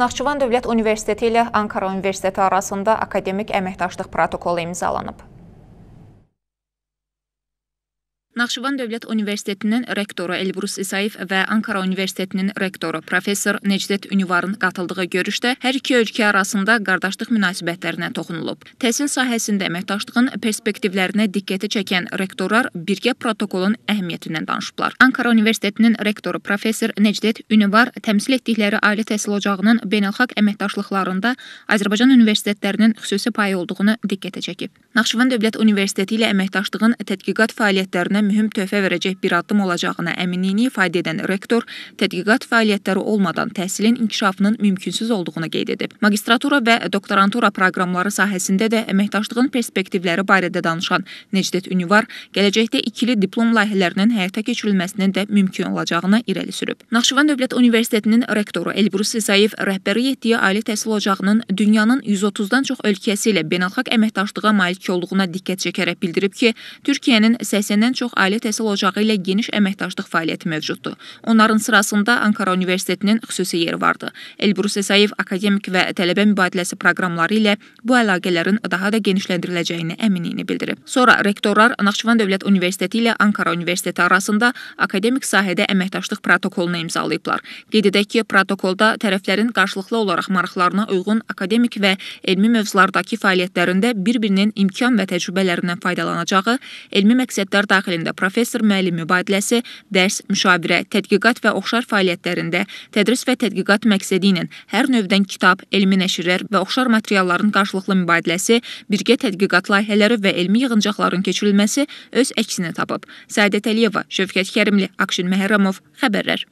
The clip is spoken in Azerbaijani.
Naxçıvan Dövlət Universiteti ilə Ankara Universiteti arasında akademik əməkdaşlıq protokolu imzalanıb. Naxçıvan Dövlət Universitetinin rektoru Elbrus İsayev və Ankara Universitetinin rektoru professor Necdet Ünüvarın qatıldığı görüşdə hər iki ölkə arasında qardaşlıq münasibətlərinə toxunulub. Təhsil sahəsində əməkdaşlığın perspektivlərinə diqqəti çəkən rektorlar birgə protokolun əhəmiyyətindən danışıblar. Ankara Universitetinin rektoru professor Necdet Ünüvar təmsil etdikləri ali təhsil ocağının beynəlxalq əməkdaşlıqlarında Azərbaycan universitetlərinin xüsusi payı olduğunu diqqətə çəkib. Naxçıvan Dövlət Universiteti ilə əməkdaşlığın tədqiqat fəaliyyətlərinə müəssisələrinə mühüm töhfə verəcək bir addım olacağına əminliyini ifadə edən rektor tədqiqat fəaliyyətləri olmadan təhsilin inkişafının mümkünsüz olduğunu qeyd edib. Magistratura və doktorantura proqramları sahəsində də əməkdaşlığın perspektivləri barədə danışan Necdet Ünüvar gələcəkdə ikili diplom layihələrinin həyata keçirilməsinin də mümkün olacağını irəli sürüb. Naxçıvan Dövlət Universitetinin rektoru Elbrus İsayev rəhbərlik etdiyi Ali Təhsil Ocağının dünyanın 130-dan çox ölkəsi ilə beynəlxalq əməkdaşlığa malik olduğuna diqqət çəkərək bildirib ki, Türkiyənin 80-dən çox çox ailə təhsil ocağı ilə geniş əməkdaşlıq fəaliyyəti mövcuddur. Onların sırasında Ankara Universitetinin xüsusi yeri vardı. Elbrus Əsayev akademik və tələbə mübadiləsi proqramları ilə bu əlaqələrin daha da genişləndiriləcəyini əminliyini bildirib. Sonra rektorlar Naxçıvan Dövlət Universiteti ilə Ankara Universiteti arasında akademik sahədə əməkdaşlıq protokolunu imzalayıblar. Qeyd edək ki, protokolda tərəflərin qarşılıqlı olaraq maraqlarına uyğun akademik və elmi mövzulardakı fəaliyyətlərində bir-birinin imkan və təcrübələrindən faydalanacağı, elmi məqsədlər daxilində illərində professor-müəllim mübadiləsi, dərs, müşavirə, tədqiqat və oxşar fəaliyyətlərində tədris və tədqiqat məqsədi ilə hər növdən kitab, elmi nəşrlər və oxşar materialların qarşılıqlı mübadiləsi, birgə tədqiqat layihələri və elmi yığıncaqların keçirilməsi öz əksini tapıb. Səadət Əliyeva, Şövkət Kərimli, Akşin Məhərrəmov, xəbərlər.